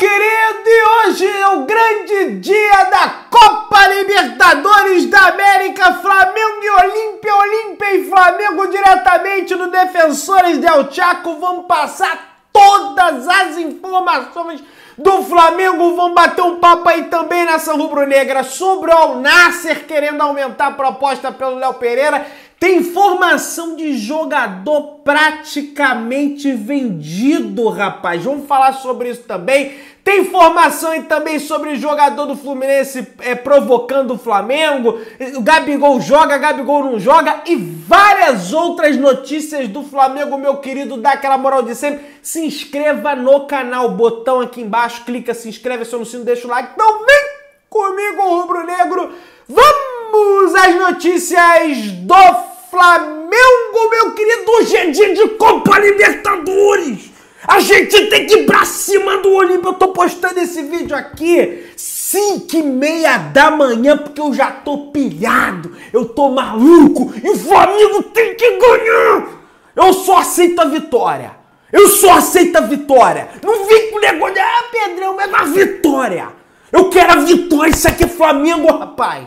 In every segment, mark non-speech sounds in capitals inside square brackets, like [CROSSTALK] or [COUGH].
querido, e hoje é o grande dia da Copa Libertadores da América, Flamengo e Olímpia, Olímpia e Flamengo diretamente no Defensores del Chaco, vamos passar todas as informações do Flamengo, vamos bater um papo aí também nessa rubro-negra sobre o Al Nasser querendo aumentar a proposta pelo Léo Pereira tem informação de jogador praticamente vendido, rapaz. Vamos falar sobre isso também. Tem informação aí também sobre o jogador do Fluminense é, provocando o Flamengo. O Gabigol joga, Gabigol não joga. E várias outras notícias do Flamengo, meu querido. Dá aquela moral de sempre. Se inscreva no canal. Botão aqui embaixo. Clica, se inscreve, aciona o sino, deixa o like. Então vem comigo, Rubro Negro. Vamos às notícias do Flamengo. Flamengo, meu querido, hoje é dia de Copa Libertadores! A gente tem que ir pra cima do Olímpio. Eu tô postando esse vídeo aqui 5 e meia da manhã, porque eu já tô pilhado, eu tô maluco e o Flamengo tem que ganhar! Eu só aceito a vitória! Eu só aceito a vitória! Não vem com negócio de, ah, Pedrão, mas uma vitória! Eu quero a vitória! Isso aqui é Flamengo, rapaz!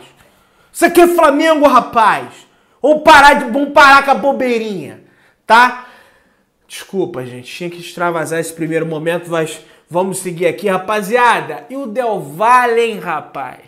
Isso aqui é Flamengo, rapaz! Ou parar de bom parar com a bobeirinha, tá? Desculpa, gente, tinha que extravasar esse primeiro momento, mas vamos seguir aqui, rapaziada. E o Del Valle, rapaz?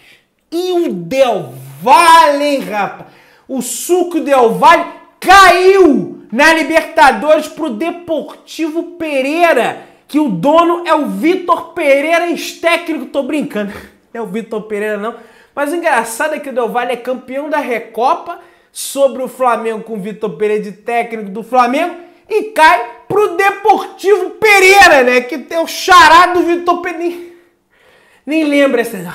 E o Del Valle, rapaz? O suco Del Valle caiu na Libertadores pro Deportivo Pereira, que o dono é o Vitor Pereira, é ex-técnico, tô brincando. [LAUGHS] é o Vitor Pereira, não. Mas o engraçado é que o Del Valle é campeão da Recopa sobre o Flamengo com o Vitor Pereira de técnico do Flamengo e cai pro Deportivo Pereira, né? Que tem o chará do Vitor Pereira. Nem, lembra lembro essa.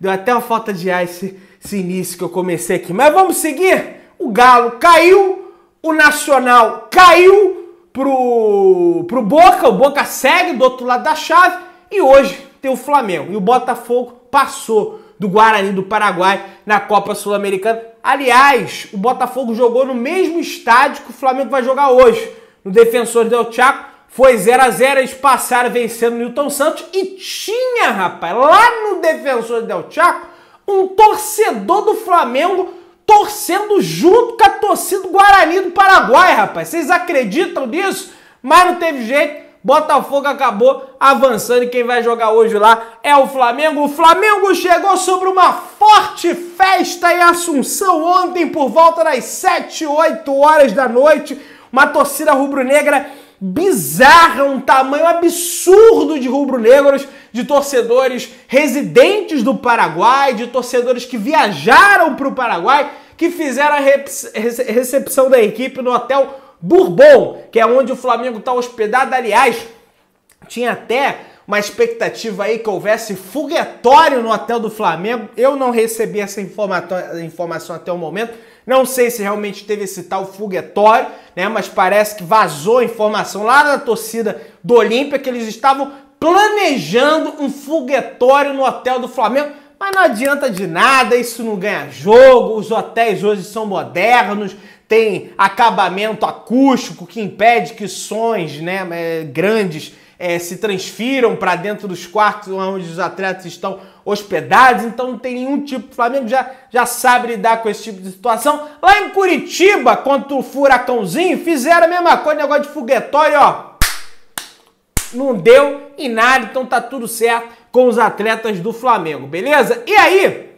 Deu até uma falta de ar esse, esse início que eu comecei aqui. Mas vamos seguir? O Galo caiu, o Nacional caiu pro, pro Boca, o Boca segue do outro lado da chave e hoje tem o Flamengo. E o Botafogo passou do Guarani do Paraguai na Copa Sul-Americana. Aliás, o Botafogo jogou no mesmo estádio que o Flamengo vai jogar hoje, no Defensor del Chaco. Foi 0 a 0 eles passaram vencendo o Newton Santos e tinha, rapaz, lá no Defensor del Chaco, um torcedor do Flamengo torcendo junto com a torcida do Guarani do Paraguai, rapaz. Vocês acreditam nisso? Mas não teve jeito. Botafogo acabou avançando e quem vai jogar hoje lá é o Flamengo. O Flamengo chegou sobre uma forte festa em Assunção ontem por volta das 7, 8 horas da noite. Uma torcida rubro-negra bizarra, um tamanho absurdo de rubro-negros, de torcedores residentes do Paraguai, de torcedores que viajaram para o Paraguai, que fizeram a recepção da equipe no hotel Bourbon, que é onde o Flamengo está hospedado. Aliás, tinha até uma expectativa aí que houvesse foguetório no hotel do Flamengo. Eu não recebi essa informação até o momento. Não sei se realmente teve esse tal foguetório, né? Mas parece que vazou a informação lá da torcida do Olímpia que eles estavam planejando um foguetório no hotel do Flamengo mas não adianta de nada, isso não ganha jogo. Os hotéis hoje são modernos, tem acabamento acústico que impede que sons né, é, grandes é, se transfiram para dentro dos quartos onde os atletas estão hospedados, então não tem nenhum tipo. O Flamengo já, já sabe lidar com esse tipo de situação. Lá em Curitiba, contra o Furacãozinho, fizeram a mesma coisa, negócio de foguetório, ó não deu em nada, então tá tudo certo com os atletas do Flamengo, beleza? E aí,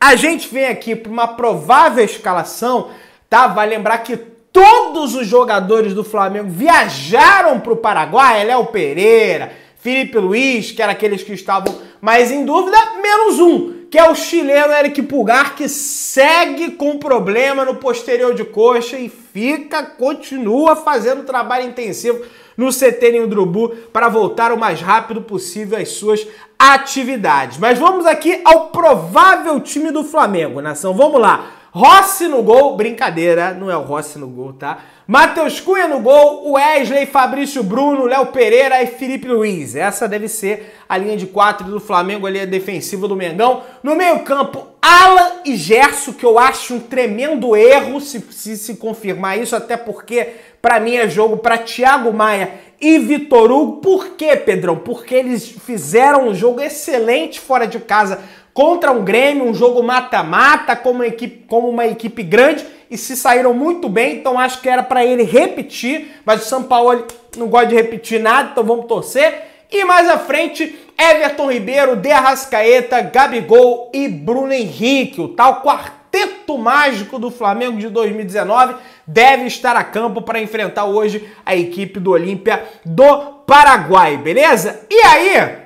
a gente vem aqui para uma provável escalação, tá? Vai lembrar que todos os jogadores do Flamengo viajaram para o Paraguai, Léo Pereira, Felipe Luiz, que eram aqueles que estavam mais em dúvida, menos um, que é o chileno Eric Pulgar, que segue com problema no posterior de coxa e fica, continua fazendo trabalho intensivo no CT Nindrubu para voltar o mais rápido possível às suas atividades. Mas vamos aqui ao provável time do Flamengo, nação. Vamos lá. Rossi no gol, brincadeira, não é o Rossi no gol, tá? Matheus Cunha no gol, Wesley, Fabrício Bruno, Léo Pereira e Felipe Luiz. Essa deve ser a linha de quatro do Flamengo ali, a defensiva do Mengão. No meio-campo, Alan e Gerson, que eu acho um tremendo erro se se, se confirmar isso, até porque para mim é jogo para Thiago Maia e Vitor Hugo. Por quê, Pedrão? Porque eles fizeram um jogo excelente fora de casa contra um Grêmio, um jogo mata-mata, como, uma equipe, como uma equipe grande e se saíram muito bem, então acho que era para ele repetir, mas o São Paulo não gosta de repetir nada, então vamos torcer. E mais à frente, Everton Ribeiro, De Arrascaeta, Gabigol e Bruno Henrique. O tal quarteto mágico do Flamengo de 2019 deve estar a campo para enfrentar hoje a equipe do Olímpia do Paraguai, beleza? E aí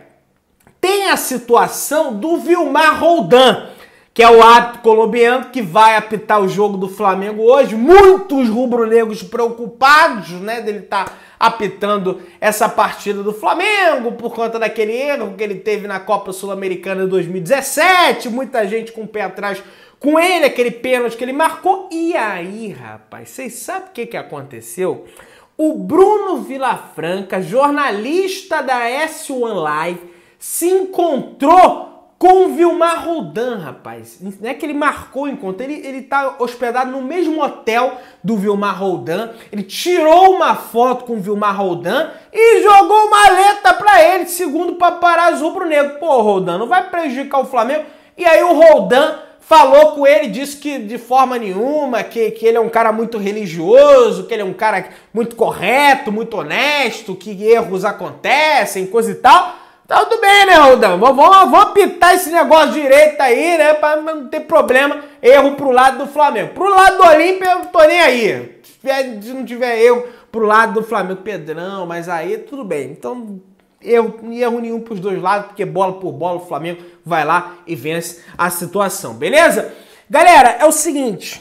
tem a situação do Vilmar Roldan que é o árbitro colombiano que vai apitar o jogo do Flamengo hoje. Muitos rubro-negros preocupados, né, dele estar tá apitando essa partida do Flamengo por conta daquele erro que ele teve na Copa Sul-Americana de 2017. Muita gente com o pé atrás com ele, aquele pênalti que ele marcou. E aí, rapaz, vocês sabem o que, que aconteceu? O Bruno Vilafranca, jornalista da S1 Live, se encontrou com Vilmar Roldan, rapaz. Não é que ele marcou o encontro, ele, ele tá hospedado no mesmo hotel do Vilmar Roldan. Ele tirou uma foto com o Vilmar Roldan e jogou uma letra pra ele, segundo o paparazzo rubro-negro. Pô, Roldan, não vai prejudicar o Flamengo? E aí o Roldan falou com ele, disse que de forma nenhuma, que, que ele é um cara muito religioso, que ele é um cara muito correto, muito honesto, que erros acontecem, coisa e tal. Tá tudo bem, né, Rodão? Vamos, vamos apitar esse negócio direito aí, né? Pra não ter problema. Erro pro lado do Flamengo. Pro lado do Olímpia, eu não tô nem aí. Se, se não tiver erro pro lado do Flamengo, Pedrão, mas aí tudo bem. Então, erro, erro nenhum pros dois lados, porque bola por bola, o Flamengo vai lá e vence a situação, beleza? Galera, é o seguinte.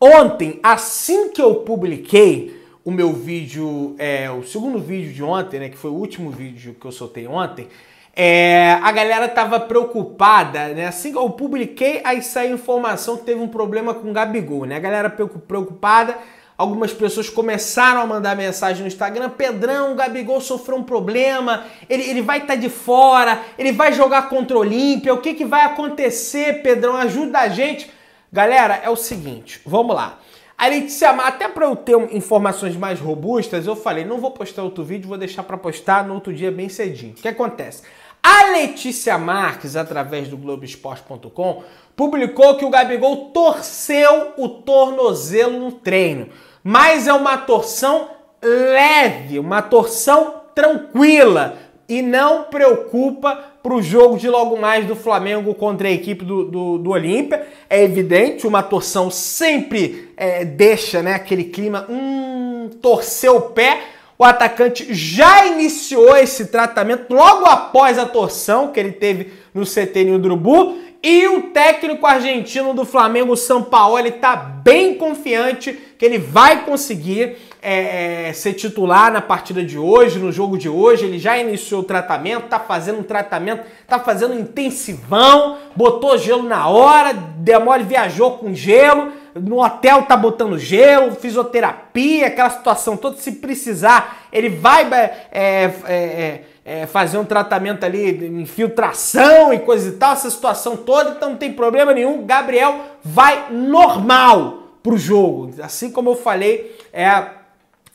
Ontem, assim que eu publiquei, o meu vídeo, é, o segundo vídeo de ontem, né, que foi o último vídeo que eu soltei ontem, é, a galera tava preocupada, né? Assim que eu publiquei, aí saiu informação que teve um problema com o Gabigol, né? A galera preocupada, algumas pessoas começaram a mandar mensagem no Instagram: Pedrão, o Gabigol sofreu um problema, ele, ele vai estar tá de fora, ele vai jogar contra o Olímpia, o que, que vai acontecer, Pedrão? Ajuda a gente. Galera, é o seguinte, vamos lá. A Letícia, ah, até para eu ter informações mais robustas, eu falei, não vou postar outro vídeo, vou deixar para postar no outro dia bem cedinho. O que acontece? A Letícia Marques, através do Globoesporte.com, publicou que o Gabigol torceu o tornozelo no treino. Mas é uma torção leve, uma torção tranquila e não preocupa para o jogo de logo mais do Flamengo contra a equipe do, do, do Olímpia. É evidente, uma torção sempre é, deixa né, aquele clima, hum, torceu o pé. O atacante já iniciou esse tratamento logo após a torção que ele teve no CT em Urubu e o técnico argentino do Flamengo, Sampaoli, está bem confiante que ele vai conseguir é, é, ser titular na partida de hoje, no jogo de hoje. Ele já iniciou o tratamento, tá fazendo um tratamento, tá fazendo um intensivão, botou gelo na hora, Demore viajou com gelo, no hotel tá botando gelo, fisioterapia, aquela situação toda. Se precisar, ele vai. É, é, é é, fazer um tratamento ali de infiltração e coisa e tal, essa situação toda, então não tem problema nenhum. Gabriel vai normal pro jogo, assim como eu falei, é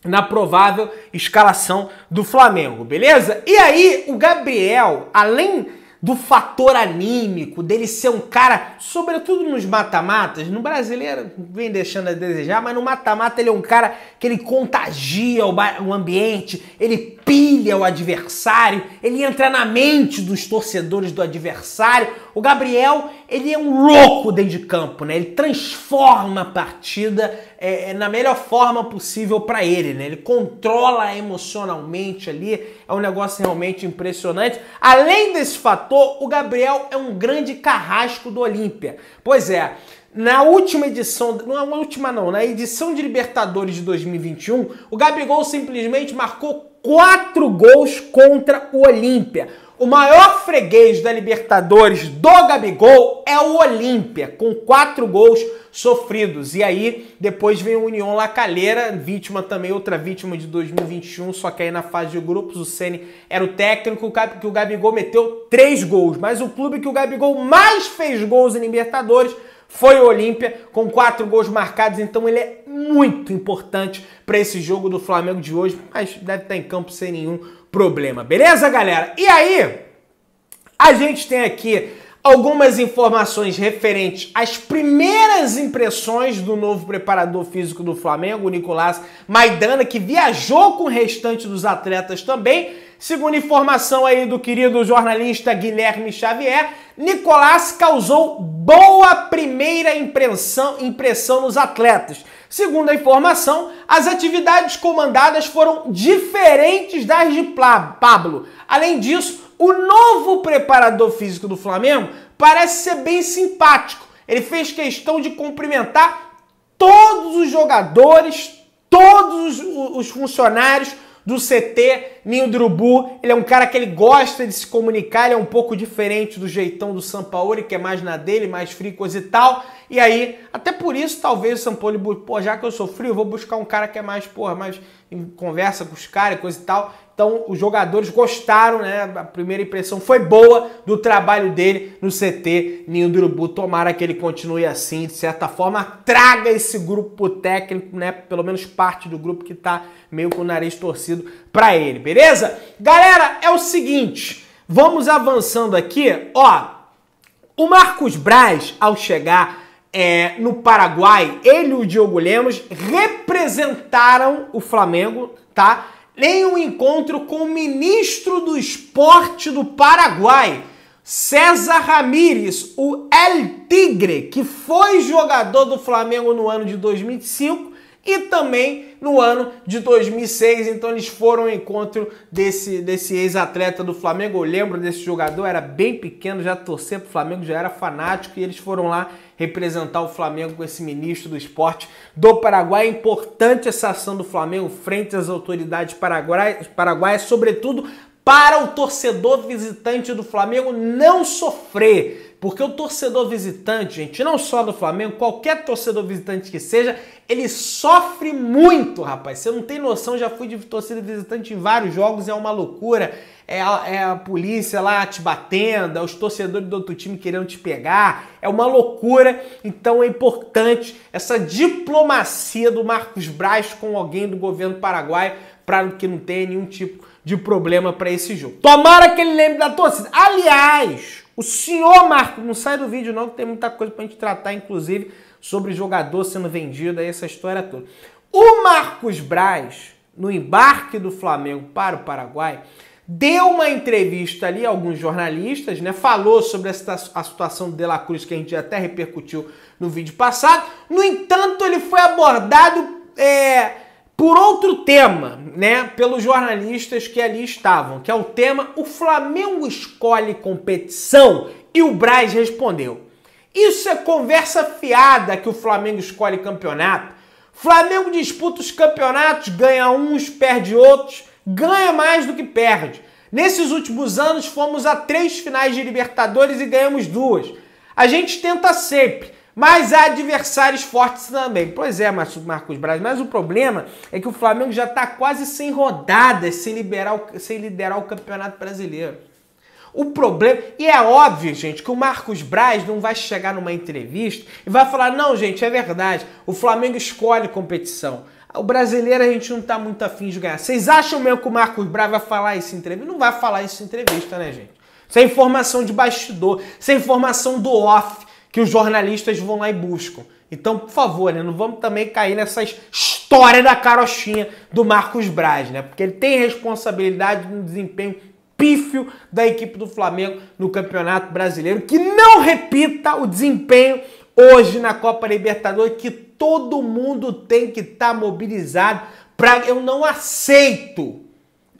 na provável escalação do Flamengo, beleza? E aí, o Gabriel, além do fator anímico, dele ser um cara, sobretudo nos mata-matas, no brasileiro vem deixando a desejar, mas no mata-mata ele é um cara que ele contagia o, ambiente, ele pilha o adversário, ele entra na mente dos torcedores do adversário. O Gabriel, ele é um louco dentro de campo, né? Ele transforma a partida é, é na melhor forma possível para ele, né? Ele controla emocionalmente ali, é um negócio realmente impressionante. Além desse fator, o Gabriel é um grande carrasco do Olímpia. Pois é, na última edição, não é uma última não, na edição de Libertadores de 2021, o Gabigol simplesmente marcou quatro gols contra o Olímpia. O maior freguês da Libertadores do Gabigol é o Olímpia, com quatro gols sofridos. E aí, depois vem o União Lacalheira, vítima também, outra vítima de 2021, só que aí na fase de grupos o Ceni era o técnico que o Gabigol meteu três gols. Mas o clube que o Gabigol mais fez gols em Libertadores foi o Olímpia com quatro gols marcados, então ele é muito importante para esse jogo do Flamengo de hoje, mas deve estar tá em campo sem nenhum problema, beleza, galera? E aí, a gente tem aqui algumas informações referentes às primeiras impressões do novo preparador físico do Flamengo, o Nicolás Maidana, que viajou com o restante dos atletas também Segundo informação aí do querido jornalista Guilherme Xavier, Nicolás causou boa primeira impressão, impressão nos atletas. Segundo a informação, as atividades comandadas foram diferentes das de Pablo. Além disso, o novo preparador físico do Flamengo parece ser bem simpático. Ele fez questão de cumprimentar todos os jogadores, todos os funcionários, do CT Ninho do Urubu. Ele é um cara que ele gosta de se comunicar, ele é um pouco diferente do jeitão do Sampaoli, que é mais na dele, mais frio, coisa e tal. E aí, até por isso, talvez o Sampaoli, pô, já que eu sou frio, eu vou buscar um cara que é mais, porra, mais conversa com os caras, coisa e tal. Então, os jogadores gostaram, né? A primeira impressão foi boa do trabalho dele no CT Ninho do Urubu. Tomara que ele continue assim, de certa forma, traga esse grupo técnico, né? Pelo menos parte do grupo que tá meio com o nariz torcido para ele, beleza? Galera, é o seguinte, vamos avançando aqui, ó. O Marcos Braz, ao chegar é, no Paraguai, ele e o Diogo Lemos representaram o Flamengo, tá? nem um encontro com o ministro do esporte do Paraguai, César Ramírez, o El Tigre, que foi jogador do Flamengo no ano de 2005 e também no ano de 2006. Então eles foram ao encontro desse, desse ex-atleta do Flamengo. Eu lembro desse jogador, era bem pequeno, já torcia para o Flamengo, já era fanático e eles foram lá representar o Flamengo com esse ministro do esporte do Paraguai. É importante essa ação do Flamengo frente às autoridades paraguaias, paraguaias sobretudo para o torcedor visitante do Flamengo não sofrer porque o torcedor visitante, gente, não só do Flamengo, qualquer torcedor visitante que seja, ele sofre muito, rapaz. Você não tem noção, já fui de torcida visitante em vários jogos, é uma loucura. É a, é a polícia lá te batendo, é os torcedores do outro time querendo te pegar, é uma loucura. Então é importante essa diplomacia do Marcos Braz com alguém do governo paraguaio para que não tenha nenhum tipo de problema para esse jogo. Tomara que ele lembre da torcida. Aliás, o senhor Marco, não sai do vídeo não, que tem muita coisa para a gente tratar, inclusive, sobre jogador sendo vendido, aí essa história toda. O Marcos Braz, no embarque do Flamengo para o Paraguai, deu uma entrevista ali a alguns jornalistas, né? Falou sobre essa, a situação do De La Cruz, que a gente até repercutiu no vídeo passado. No entanto, ele foi abordado. É, por outro tema, né, pelos jornalistas que ali estavam, que é o tema o Flamengo escolhe competição e o Braz respondeu. Isso é conversa fiada que o Flamengo escolhe campeonato. Flamengo disputa os campeonatos, ganha uns, perde outros, ganha mais do que perde. Nesses últimos anos fomos a três finais de Libertadores e ganhamos duas. A gente tenta sempre, mas há adversários fortes também. Pois é, Marcos Braz, mas o problema é que o Flamengo já está quase sem rodadas sem, liberar o, sem liderar o Campeonato Brasileiro. O problema. E é óbvio, gente, que o Marcos Braz não vai chegar numa entrevista e vai falar: não, gente, é verdade, o Flamengo escolhe competição. O brasileiro a gente não está muito afim de ganhar. Vocês acham mesmo que o Marcos Braz vai falar isso em entrevista? Não vai falar isso em entrevista, né, gente? sem é informação de bastidor, sem é informação do off que os jornalistas vão lá e buscam. Então, por favor, né, não vamos também cair nessa história da carochinha do Marcos Braz, né? Porque ele tem responsabilidade no desempenho pífio da equipe do Flamengo no Campeonato Brasileiro, que não repita o desempenho hoje na Copa Libertadores, que todo mundo tem que estar tá mobilizado para eu não aceito.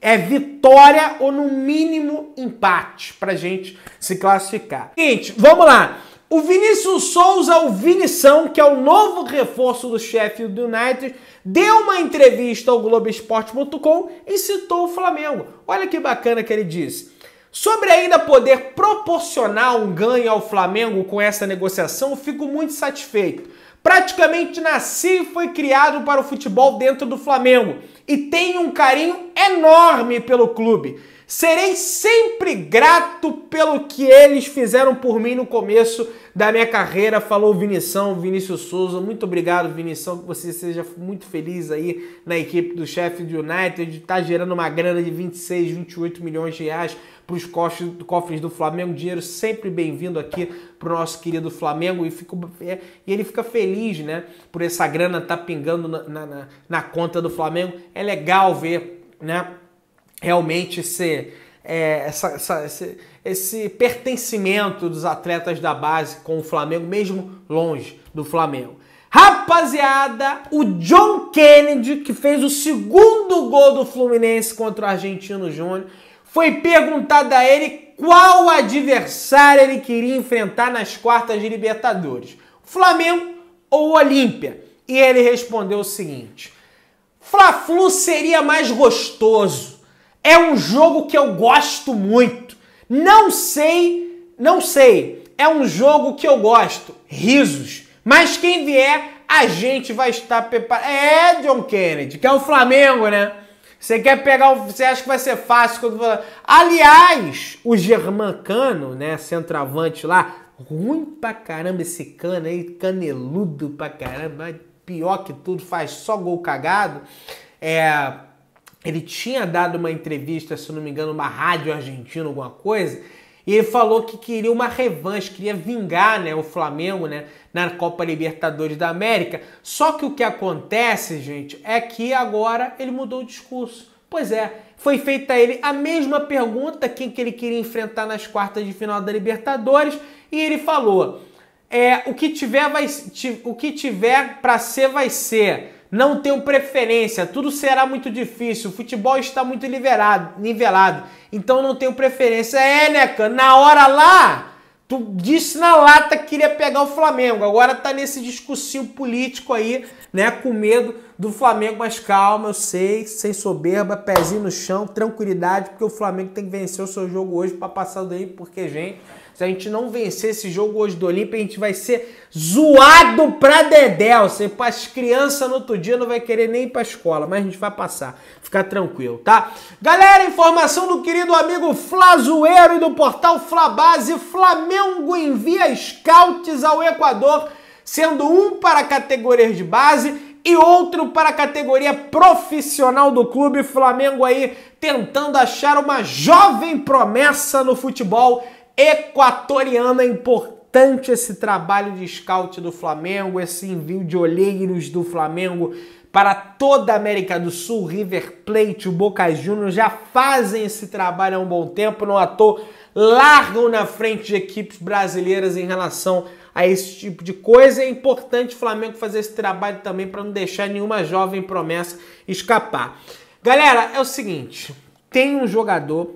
É vitória ou no mínimo empate para gente se classificar. Gente, vamos lá. O Vinícius Souza, o Vinição, que é o novo reforço do chefe do United, deu uma entrevista ao Globoesporte.com e citou o Flamengo. Olha que bacana que ele disse. Sobre ainda poder proporcionar um ganho ao Flamengo com essa negociação, fico muito satisfeito. Praticamente nasci e foi criado para o futebol dentro do Flamengo e tenho um carinho enorme pelo clube. Serei sempre grato pelo que eles fizeram por mim no começo da minha carreira, falou Vinição, Vinícius Souza. Muito obrigado, Vinição, que você seja muito feliz aí na equipe do chefe do United. Está gerando uma grana de 26, 28 milhões de reais para os cofres do Flamengo. Dinheiro sempre bem-vindo aqui para o nosso querido Flamengo. E, fico, é, e ele fica feliz, né? Por essa grana estar tá pingando na, na, na conta do Flamengo. É legal ver, né? Realmente ser é, essa, essa, esse, esse pertencimento dos atletas da base com o Flamengo, mesmo longe do Flamengo. Rapaziada, o John Kennedy, que fez o segundo gol do Fluminense contra o Argentino Júnior, foi perguntado a ele qual adversário ele queria enfrentar nas quartas de Libertadores: Flamengo ou Olímpia? E ele respondeu o seguinte: Fla-Flu seria mais gostoso é um jogo que eu gosto muito. Não sei, não sei. É um jogo que eu gosto. Risos. Mas quem vier, a gente vai estar preparado. É, John Kennedy, que é o Flamengo, né? Você quer pegar, você acha que vai ser fácil quando Aliás, o Germancano, né, centroavante lá, ruim pra caramba esse cano aí, caneludo pra caramba, pior que tudo, faz só gol cagado. É, ele tinha dado uma entrevista, se não me engano, uma rádio argentina, alguma coisa, e ele falou que queria uma revanche, queria vingar né, o Flamengo né, na Copa Libertadores da América. Só que o que acontece, gente, é que agora ele mudou o discurso. Pois é, foi feita a ele a mesma pergunta, quem que ele queria enfrentar nas quartas de final da Libertadores, e ele falou: é, o que tiver, vai, o que tiver para ser vai ser. Não tenho preferência, tudo será muito difícil. O futebol está muito nivelado, nivelado. Então não tenho preferência. É, né, cara? Na hora lá, tu disse na lata que queria pegar o Flamengo. Agora tá nesse discursinho político aí, né? Com medo do Flamengo, mas calma, eu sei, sem soberba, pezinho no chão, tranquilidade, porque o Flamengo tem que vencer o seu jogo hoje para passar do Olímpico, porque, gente, se a gente não vencer esse jogo hoje do Olímpico, a gente vai ser zoado pra dedéu. Você, para as crianças no outro dia não vai querer nem ir pra escola, mas a gente vai passar. Fica tranquilo, tá? Galera, informação do querido amigo Flazueiro e do portal Flabase, Flamengo envia scouts ao Equador, sendo um para categorias de base e outro para a categoria profissional do clube. Flamengo aí tentando achar uma jovem promessa no futebol equatoriano. É importante esse trabalho de scout do Flamengo, esse envio de olheiros do Flamengo para toda a América do Sul, River Plate, o Boca Juniors já fazem esse trabalho há um bom tempo, não à toa largam na frente de equipes brasileiras em relação a esse tipo de coisa. É importante o Flamengo fazer esse trabalho também para não deixar nenhuma jovem promessa escapar. Galera, é o seguinte: tem um jogador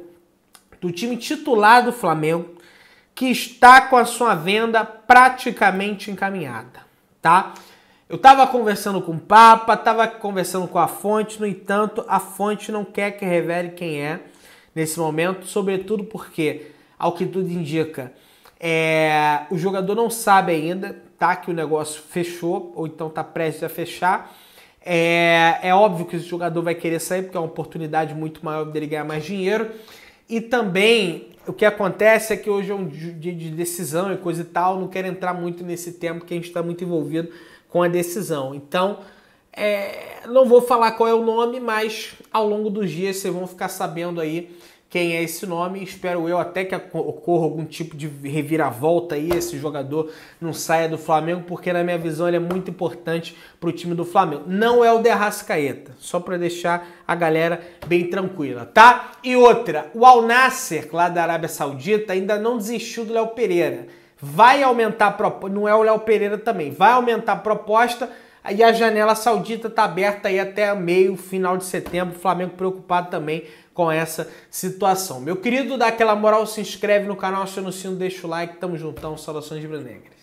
do time titular do Flamengo que está com a sua venda praticamente encaminhada, tá? Eu estava conversando com o Papa, estava conversando com a fonte, no entanto, a fonte não quer que revele quem é nesse momento, sobretudo porque, ao que tudo indica, é, o jogador não sabe ainda, tá? Que o negócio fechou ou então tá prestes a fechar. É, é óbvio que o jogador vai querer sair porque é uma oportunidade muito maior dele ganhar mais dinheiro. E também o que acontece é que hoje é um dia de decisão e coisa e tal. Não quero entrar muito nesse tema porque a gente está muito envolvido com a decisão. Então é, não vou falar qual é o nome, mas ao longo dos dias vocês vão ficar sabendo aí quem é esse nome. Espero eu até que ocorra algum tipo de reviravolta aí, esse jogador não saia do Flamengo, porque na minha visão ele é muito importante para o time do Flamengo. Não é o Derrascaeta, só para deixar a galera bem tranquila, tá? E outra, o Al Nasser, lá da Arábia Saudita, ainda não desistiu do Léo Pereira. Vai aumentar a proposta, não é o Léo Pereira também, vai aumentar a proposta e a janela saudita está aberta aí até meio, final de setembro. O Flamengo preocupado também com essa situação. Meu querido, dá aquela moral, se inscreve no canal, aciona o sino, deixa o like. Tamo juntão, saudações de Branegre.